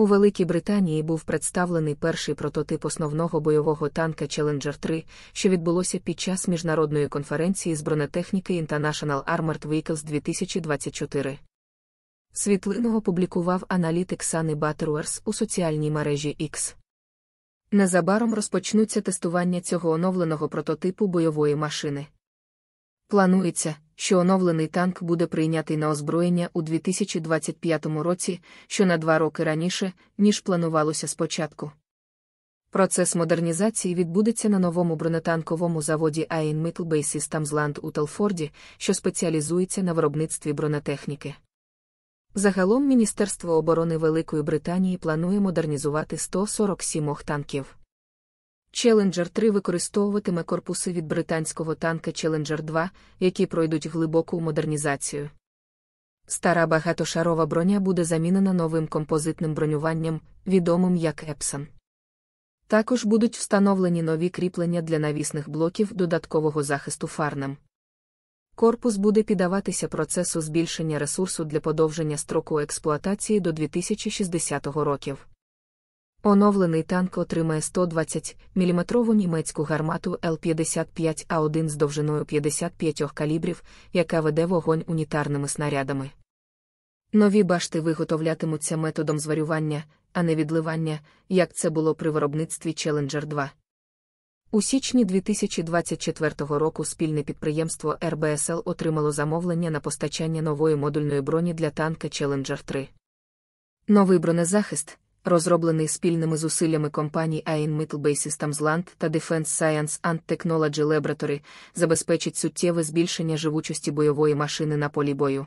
У Великій Британії був представлений перший прототип основного бойового танка Challenger 3, що відбулося під час міжнародної конференції з бронетехніки International Armored Vehicles 2024. Світлину опублікував аналітик Сани Батруерс у соціальній мережі X. Незабаром розпочнуться тестування цього оновленого прототипу бойової машини. Планується що оновлений танк буде прийнятий на озброєння у 2025 році, що на два роки раніше, ніж планувалося спочатку. Процес модернізації відбудеться на новому бронетанковому заводі Ain Mittel Basis Tamsland у Телфорді, що спеціалізується на виробництві бронетехніки. Загалом Міністерство оборони Великої Британії планує модернізувати 147 танків. Челенджер 3 використовуватиме корпуси від британського танка Челенджер 2, які пройдуть глибоку модернізацію. Стара багатошарова броня буде замінена новим композитним бронюванням, відомим як Епсон. Також будуть встановлені нові кріплення для навісних блоків додаткового захисту фарнем. Корпус буде піддаватися процесу збільшення ресурсу для подовження строку експлуатації до 2060 років. Оновлений танк отримає 120 мм німецьку гармату Л-55А1 з довжиною 55 калібрів, яка веде вогонь унітарними снарядами. Нові башти виготовлятимуться методом зварювання, а не відливання, як це було при виробництві Challenger 2. У січні 2024 року спільне підприємство РБСЛ отримало замовлення на постачання нової модульної броні для танка Challenger 3. Новий бронезахист розроблений спільними зусиллями компаній AIN Mittal Basis Tamsland та Defense Science and Technology Laboratory, забезпечить суттєве збільшення живучості бойової машини на полі бою.